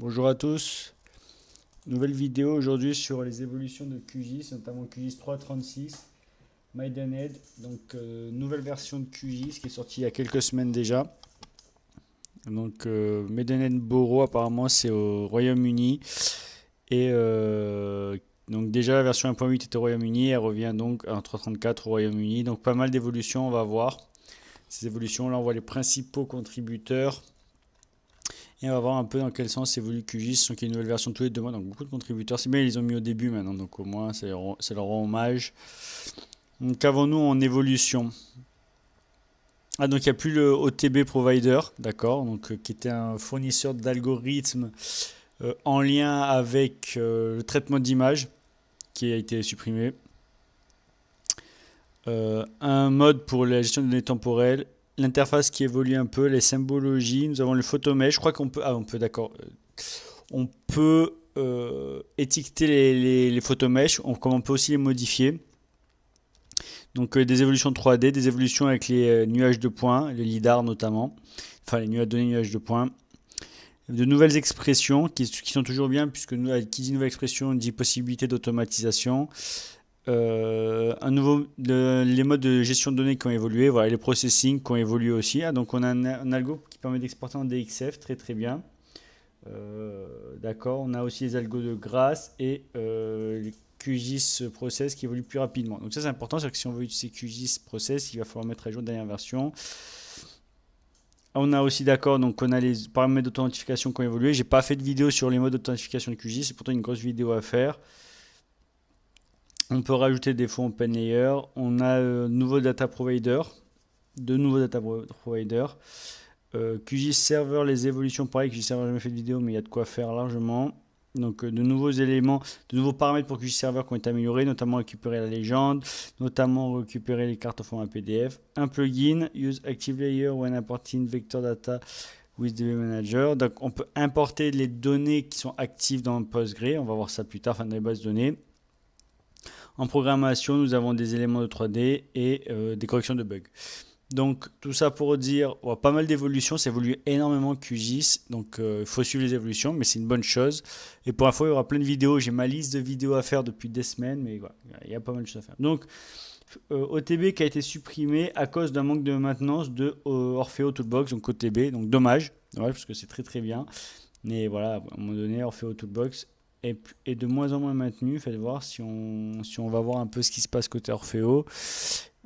Bonjour à tous. Nouvelle vidéo aujourd'hui sur les évolutions de QGIS, notamment QGIS 3.36, Maidenhead. Donc euh, nouvelle version de QGIS qui est sortie il y a quelques semaines déjà. Donc euh, Maidenhead Borough apparemment c'est au Royaume-Uni. Et euh, donc déjà la version 1.8 était au Royaume-Uni, elle revient donc en 3.34 au Royaume-Uni. Donc pas mal d'évolutions, on va voir. Ces évolutions là on voit les principaux contributeurs et on va voir un peu dans quel sens évolue QGIS, sans qu'il y une nouvelle version tous les deux mois. Donc beaucoup de contributeurs, c'est bien, ils ont mis au début maintenant, donc au moins c'est leur, hommage. Donc avons-nous en évolution ah, donc il n'y a plus le OTB Provider, d'accord, donc euh, qui était un fournisseur d'algorithmes euh, en lien avec euh, le traitement d'image qui a été supprimé. un mode pour la gestion des données temporelles l'interface qui évolue un peu, les symbologies, nous avons le photomèche, je crois qu'on peut, ah, on peut d'accord, euh, on peut euh, étiqueter les, les, photomèches, on, peut aussi les modifier. Donc euh, des évolutions 3D, des évolutions avec les nuages de points, les lidars notamment, enfin les nuages de nuages de points. De nouvelles expressions qui, sont toujours bien puisque nous, qui dit nouvelle expression dit possibilité d'automatisation. Euh, un nouveau, les modes de gestion de données qui ont évolué, voilà, les processing qui ont évolué aussi. Ah, donc on a un, algo qui permet d'exporter en DXF, très très bien. Euh, d'accord, on a aussi les algos de grâce et euh, QGIS process qui évolue plus rapidement. Donc ça c'est important, c'est que si on veut utiliser QGIS process, il va falloir mettre à jour la dernière version. On a aussi d'accord, donc on a les paramètres d'authentification qui ont évolué. J'ai pas fait de vidéo sur les modes d'authentification de QGIS, c'est pourtant une grosse vidéo à faire. On peut rajouter des fonds open layer. On a euh, nouveau data provider, de nouveaux data providers. Euh, QGIS Server, les évolutions, pareil, QGIS Server, j'ai jamais fait de vidéo, mais il y a de quoi faire largement. Donc euh, de nouveaux éléments, de nouveaux paramètres pour QGIS Server qui ont été améliorés, notamment récupérer la légende, notamment récupérer les cartes au format PDF. Un plugin, Use Active Layer when importing vector data with the Manager. Donc on peut importer les données qui sont actives dans PostgreSQL, on va voir ça plus tard, enfin dans les bases de données. En programmation, nous avons des éléments de 3D et euh, des corrections de bugs. Donc tout ça pour dire, on pas mal d'évolutions, ça évolue énormément QGIS, donc euh, il faut suivre les évolutions, mais c'est une bonne chose. Et pour info, il y aura plein de vidéos, j'ai ma liste de vidéos à faire depuis des semaines, mais il y a pas mal de choses à faire. Donc euh, OTB qui a été supprimé à cause d'un manque de maintenance de Orpheo Orfeo Toolbox, donc OTB, donc dommage, dommage parce que c'est très très bien. Mais voilà, à un moment donné, Orfeo Toolbox est, de moins en moins maintenu. Faites voir si on, si on va voir un peu ce qui se passe côté Orfeo.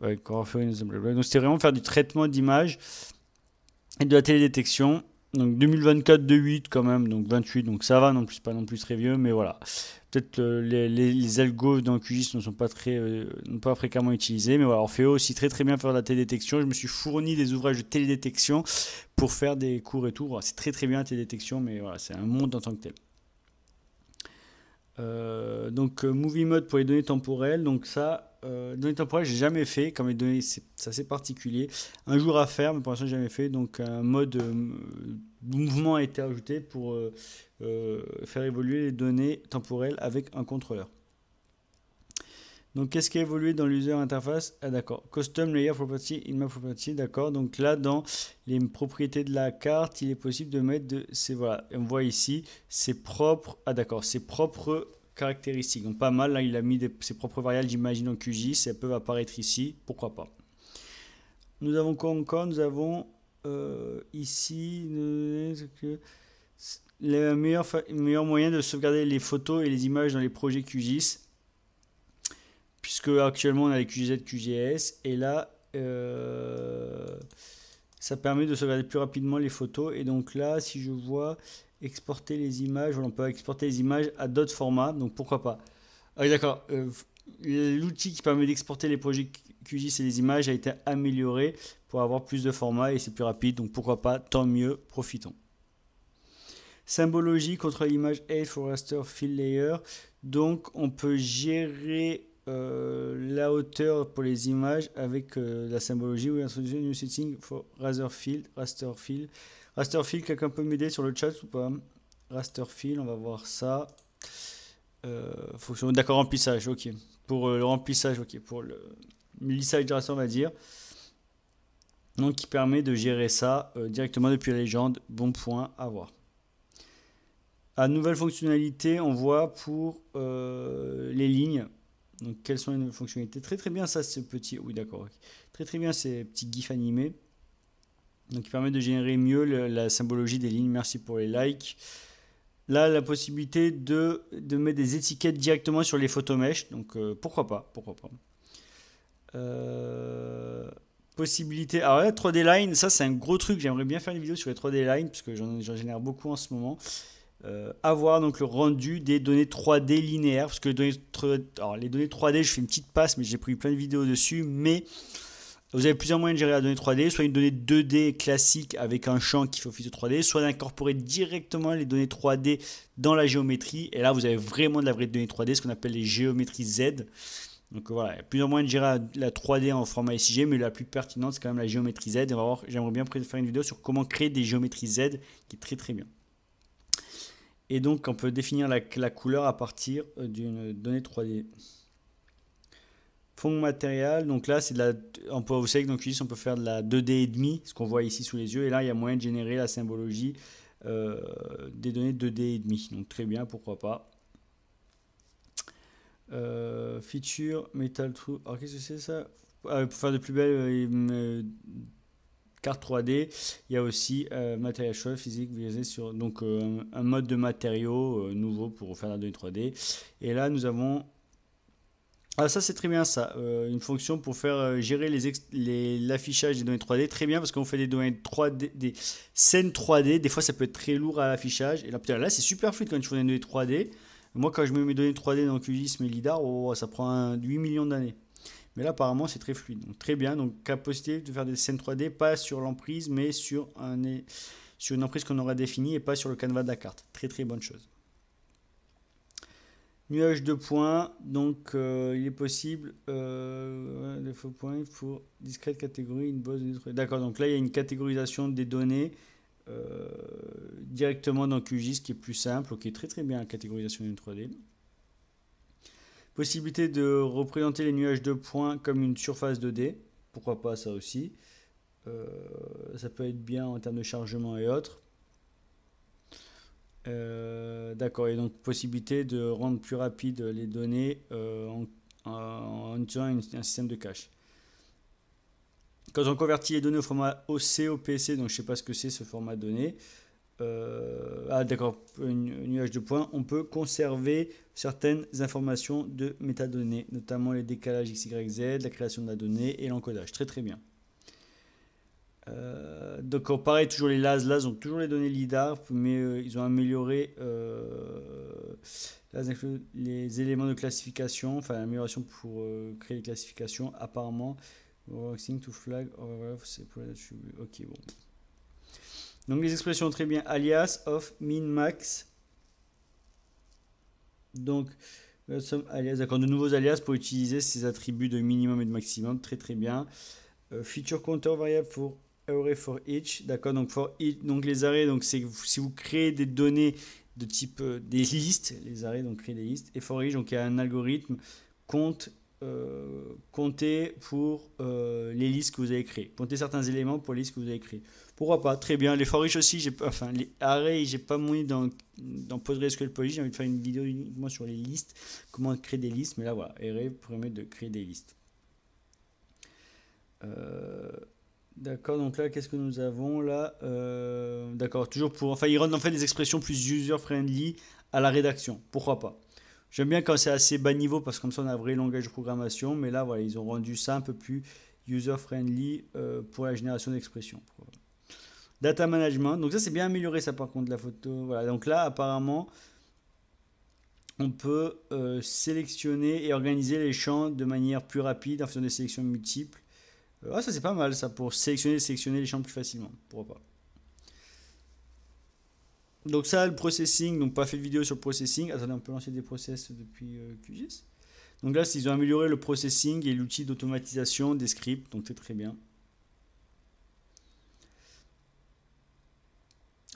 Donc c'était vraiment faire du traitement d'image et de la télédétection. Donc 2024 2.8 quand même, donc 28, donc ça va non plus, pas non plus très vieux, mais voilà. Peut-être euh, les, les, algos dans QGIS ne sont pas très, euh, pas fréquemment utilisés, mais voilà, Orfeo aussi très très bien faire de la télédétection. Je me suis fourni des ouvrages de télédétection pour faire des cours et tout. c'est très très bien la télédétection, mais voilà, c'est un monde en tant que tel. Euh, donc euh, movie mode pour les données temporelles. Donc ça, euh, données temporelles, j'ai jamais fait. Comme les données, c'est assez particulier. Un jour à faire, mais pour l'instant, j'ai jamais fait. Donc un mode de euh, mouvement a été ajouté pour faire évoluer les données temporelles avec un contrôleur. Donc, qu'est-ce qui a évolué dans l'user interface Ah, d'accord. Custom layer property, in map property, d'accord. Donc là, dans les propriétés de la carte, il est possible de mettre de. ces, voilà. on voit ici ses propres. Ah, d'accord. Ses propres caractéristiques. Donc pas mal. Là, il a mis ses propres variables, j'imagine, en QGIS, elles peuvent apparaître ici. Pourquoi pas Nous avons quoi encore Nous avons euh, ici. Le meilleur, meilleur moyen de sauvegarder les photos et les images dans les projets QGIS puisque actuellement on a les QGZ, QGS, et là, euh, ça permet de sauvegarder plus rapidement les photos. Et donc là, si je vois exporter les images, on peut exporter les images à d'autres formats, donc pourquoi pas. Ah, d'accord, euh, l'outil qui permet d'exporter les projets QGIS et les images a été amélioré pour avoir plus de formats et c'est plus rapide, donc pourquoi pas, tant mieux, profitons. Symbologie contre l'image et Raster Fill Layer. Donc on peut gérer euh, la hauteur pour les images avec euh, la symbologie ou l'introduction new setting for field raster field quelqu'un peut m'aider sur le chat ou pas raster field on va voir ça. Euh, fonction d'accord remplissage, ok. Pour le remplissage, ok. Pour le lissage de raster, on va dire. Donc qui permet de gérer ça directement depuis la légende. Bon point à voir. À nouvelle fonctionnalité, on voit pour les lignes. Donc, quelles sont les fonctionnalités Très très bien, ça, ce petit. Oui, d'accord. Très très bien, ces petits GIFs animés. Donc, qui permet de générer mieux la symbologie des lignes. Merci pour les likes. Là, la possibilité de, de mettre des étiquettes directement sur les photos mèches Donc, euh, pourquoi pas Pourquoi pas euh, Possibilité. Alors là, 3D Line, ça, c'est un gros truc. J'aimerais bien faire une vidéo sur les 3D Line, parce que j'en génère beaucoup en ce moment. Euh, avoir donc le rendu des données 3D linéaires. Parce que les données, 3D, je fais une petite passe, mais j'ai pris plein de vidéos dessus. Mais vous avez plusieurs moyens de gérer la donnée 3D, soit une donnée 2D classique avec un champ qui fait office de 3D, soit d'incorporer directement les données 3D dans la géométrie. Et là, vous avez vraiment de la vraie donnée 3D, ce qu'on appelle les géométries Z. Donc euh, voilà, il y a plusieurs moyens de gérer la 3D en format SIG, mais la plus pertinente, c'est quand même la géométrie Z. Et va voir, j'aimerais bien faire une vidéo sur comment créer des géométries Z, qui est très très bien. Et donc, on peut définir la, couleur à partir euh, d'une donnée 3D. Fond matériel, donc là, c'est de la. On peut, vous savez que dans on peut faire de la 2D et demi, ce qu'on voit ici sous les yeux. Et là, il y a moyen de générer la symbologie euh, des données 2D et demi. Donc, très bien, pourquoi pas. Euh, feature, metal true. Alors, qu'est-ce que c'est ça ah, Pour faire de plus belles carte 3D. Il y a aussi euh, matériel choix physique sur donc euh, un mode de matériaux euh, nouveau pour faire la donnée 3D. Et là, nous avons ah ça c'est très bien ça, euh, une fonction pour faire gérer les l'affichage des données 3D, très bien parce qu'on fait des données 3D, des scènes 3D, des fois ça peut être très lourd à l'affichage, et là, là c'est super fluide quand je fais des données 3D, moi quand je mets mes données 3D dans QGIS, mes LIDAR, oh, ça prend 8 millions d'années. Mais là, apparemment, c'est très fluide. Donc, très bien. Donc, capacité de faire des scènes 3D, pas sur l'emprise, mais sur, un, sur une emprise qu'on aura définie et pas sur le canevas de la carte. Très, très bonne chose. Nuage de points, donc euh, il est possible euh, faux points pour discrète catégorie, une bosse, D'accord, donc là il y a une catégorisation des données euh, directement dans QGIS qui est plus simple, qui est très très bien la catégorisation d'une 3D. Possibilité de représenter les nuages de points comme une surface 2D. Pourquoi pas ça aussi. Euh, ça peut être bien en termes de chargement et autres. Euh, d'accord, et donc possibilité de rendre plus rapide les données euh, en, utilisant un système de cache. Quand on convertit les données au format OC, OPC, donc je ne sais pas ce que c'est ce format de données, euh, ah d'accord, nuage de points, on peut conserver certaines informations de métadonnées, notamment les décalages XYZ, la création de la donnée et l'encodage. Très très bien. Euh, donc pareil, toujours les LAS, LAS ont toujours les données LIDAR, mais euh, ils ont amélioré les éléments de classification, enfin l'amélioration pour créer les classifications apparemment. to flag, ok bon. Donc les expressions très bien alias, of, min, max. Donc euh, alias, d'accord, de nouveaux alias pour utiliser ces attributs de minimum et de maximum, très très bien. Euh, feature counter variable pour array for each, d'accord, donc for each, donc les arrêts, donc c'est si vous créez des données de type euh, des listes, les arrêts, donc créer des listes, et for each, donc il y a un algorithme compte euh, compter pour euh, les listes que vous avez créées. Compter certains éléments pour les listes que vous avez créées. Pourquoi pas Très bien. Les forages aussi, j'ai enfin les arrays, j'ai pas monné dans, dans PostgreSQL poli, J'ai envie de faire une vidéo uniquement sur les listes, comment créer des listes. Mais là voilà, array permet de créer des listes. Euh, d'accord, donc là, qu'est-ce que nous avons là D'accord, toujours pour. Enfin, il rend en fait des expressions plus user-friendly à la rédaction. Pourquoi pas J'aime bien quand c'est assez bas niveau parce que comme ça on a vrai langage de programmation, mais là voilà, ils ont rendu ça un peu plus user-friendly euh, pour la génération d'expressions. Data management, donc ça c'est bien amélioré ça par contre la photo. Voilà, donc là apparemment on peut euh, sélectionner et organiser les champs de manière plus rapide en faisant des sélections multiples. Euh, ah, ça c'est pas mal ça pour sélectionner et sélectionner les champs plus facilement. Pourquoi pas donc ça, le processing, donc pas fait de vidéo sur le processing. Attendez, on peut lancer des process depuis euh, QGIS. Donc là, ils ont amélioré le processing et l'outil d'automatisation des scripts, donc c'est très bien.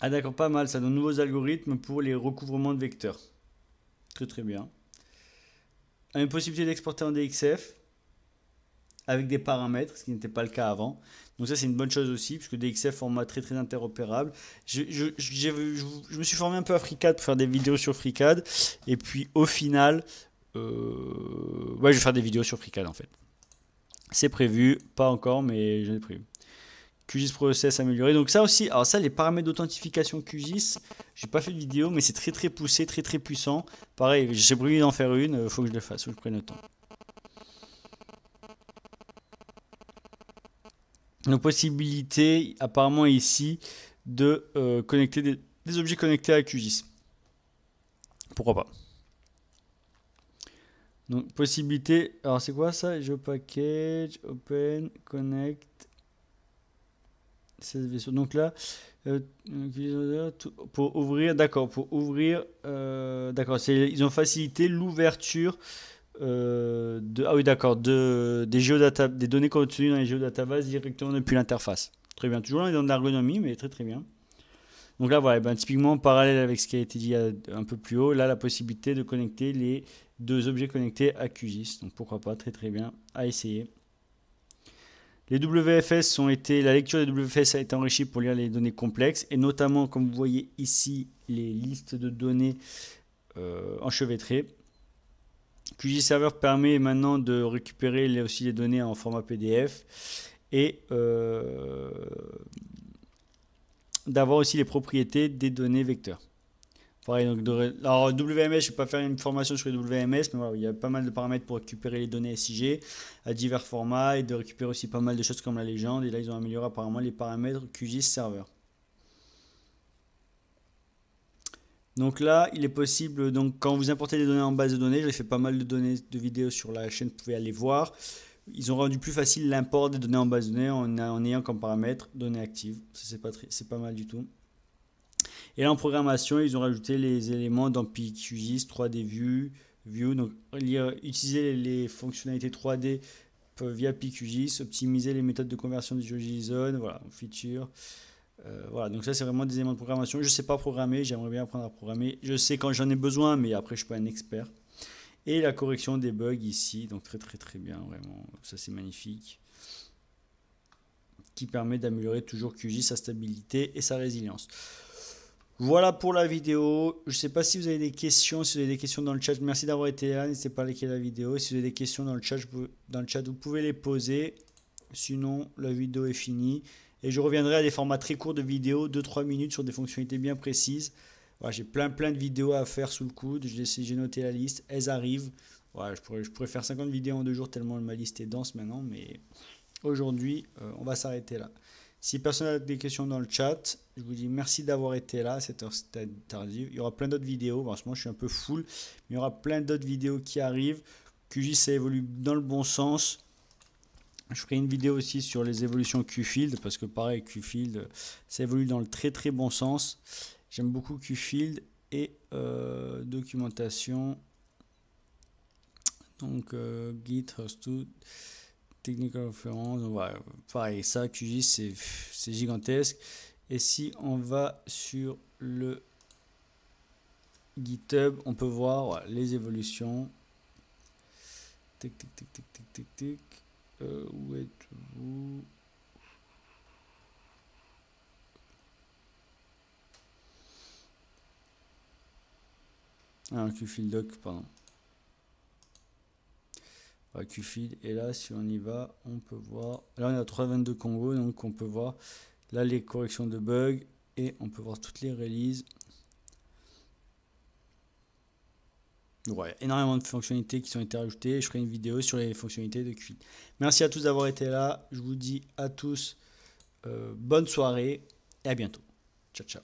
Ah d'accord, pas mal, ça donne de nouveaux algorithmes pour les recouvrements de vecteurs. Très très bien. Une possibilité d'exporter en DXF avec des paramètres, ce qui n'était pas le cas avant. Donc ça c'est une bonne chose aussi, puisque DXF format très très interopérable. Je, me suis formé un peu à FreeCAD pour faire des vidéos sur FreeCAD, et puis au final, euh, je vais faire des vidéos sur FreeCAD en fait. C'est prévu, pas encore, mais j'en ai prévu. QGIS Process amélioré. Donc ça aussi, alors ça, les paramètres d'authentification QGIS, j'ai pas fait de vidéo, mais c'est très très poussé, très très puissant. Pareil, j'ai prévu d'en faire une, il euh, faut que je le fasse, faut que je prenne le temps. nos possibilité apparemment ici de euh, connecter des, objets connectés à QGIS. Pourquoi pas Donc possibilité, alors c'est quoi ça je package Open, Connect, donc là, euh, pour ouvrir, d'accord, pour ouvrir, euh, d'accord, ils ont facilité l'ouverture euh, ah oui, d'accord, des, des données contenues dans les géodatabases directement depuis l'interface. Très bien, toujours là, dans de l'ergonomie, mais très très bien. Donc là, voilà, eh ben, typiquement, parallèle avec ce qui a été dit un peu plus haut, là, la possibilité de connecter les deux objets connectés à QGIS. Donc pourquoi pas, très très bien, à essayer. Les WFS ont été, la lecture des WFS a été enrichie pour lire les données complexes, et notamment, comme vous voyez ici, les listes de données euh, enchevêtrées. QGIS Server permet maintenant de récupérer les, aussi les données en format PDF et euh, d'avoir aussi les propriétés des données vecteurs. Pareil, alors WMS, je ne vais pas faire une formation sur WMS, mais il y a pas mal de paramètres pour récupérer les données SIG à divers formats et de récupérer aussi pas mal de choses comme la légende. Et là, ils ont amélioré apparemment les paramètres QGIS Server. Donc là, il est possible, donc quand vous importez des données en base de données, j'ai fait pas mal de données de vidéos sur la chaîne, vous pouvez aller voir. Ils ont rendu plus facile l'import des données en base de données en, ayant comme paramètre données actives. C'est pas, mal du tout. Et là, en programmation, ils ont rajouté les éléments dans PQGIS, 3D View, View donc utiliser les fonctionnalités 3D via PQGIS, optimiser les méthodes de conversion du Json, voilà, feature. Euh, voilà, donc ça c'est vraiment des éléments de programmation. Je ne sais pas programmer, j'aimerais bien apprendre à programmer. Je sais quand j'en ai besoin, mais après je ne suis pas un expert. Et la correction des bugs ici, donc très très très bien, vraiment, ça c'est magnifique. Qui permet d'améliorer toujours QG, sa stabilité et sa résilience. Voilà pour la vidéo. Je ne sais pas si vous avez des questions. Si vous avez des questions dans le chat, merci d'avoir été là. N'hésitez pas à liker la vidéo. Si vous avez des questions dans le chat, dans le chat, vous pouvez les poser. Sinon, la vidéo est finie et je reviendrai à des formats très courts de vidéos, 2-3 minutes sur des fonctionnalités bien précises. j'ai plein plein de vidéos à faire sous le coude, j'ai noté la liste, elles arrivent. je, pourrais, faire 50 vidéos en deux jours tellement ma liste est dense maintenant, mais aujourd'hui euh, on va s'arrêter là. Si personne n'a des questions dans le chat, je vous dis merci d'avoir été là cette heure tardive. Il y aura plein d'autres vidéos. en je suis un peu full, mais il y aura plein d'autres vidéos qui arrivent. QGIS ça évolue dans le bon sens. Je ferai une vidéo aussi sur les évolutions Qfield parce que pareil, Qfield, ça évolue dans le très très bon sens. J'aime beaucoup Qfield et euh, documentation. Donc, GitHub, euh, Git, Technical Reference. pareil, ça, QGIS, c'est gigantesque. Et si on va sur le GitHub, on peut voir les évolutions. Tic, tic, tic, tic, tic, tic, tic. Euh, où êtes-vous Ah, Qfield doc, pardon. Ouais, et là, si on y va, on peut voir. Là, on a 322 Congo, donc on peut voir là les corrections de bugs et on peut voir toutes les releases. ouais, énormément de fonctionnalités qui sont été rajoutées. Je ferai une vidéo sur les fonctionnalités de QI. Merci à tous d'avoir été là. Je vous dis à tous euh, bonne soirée et à bientôt. Ciao, ciao.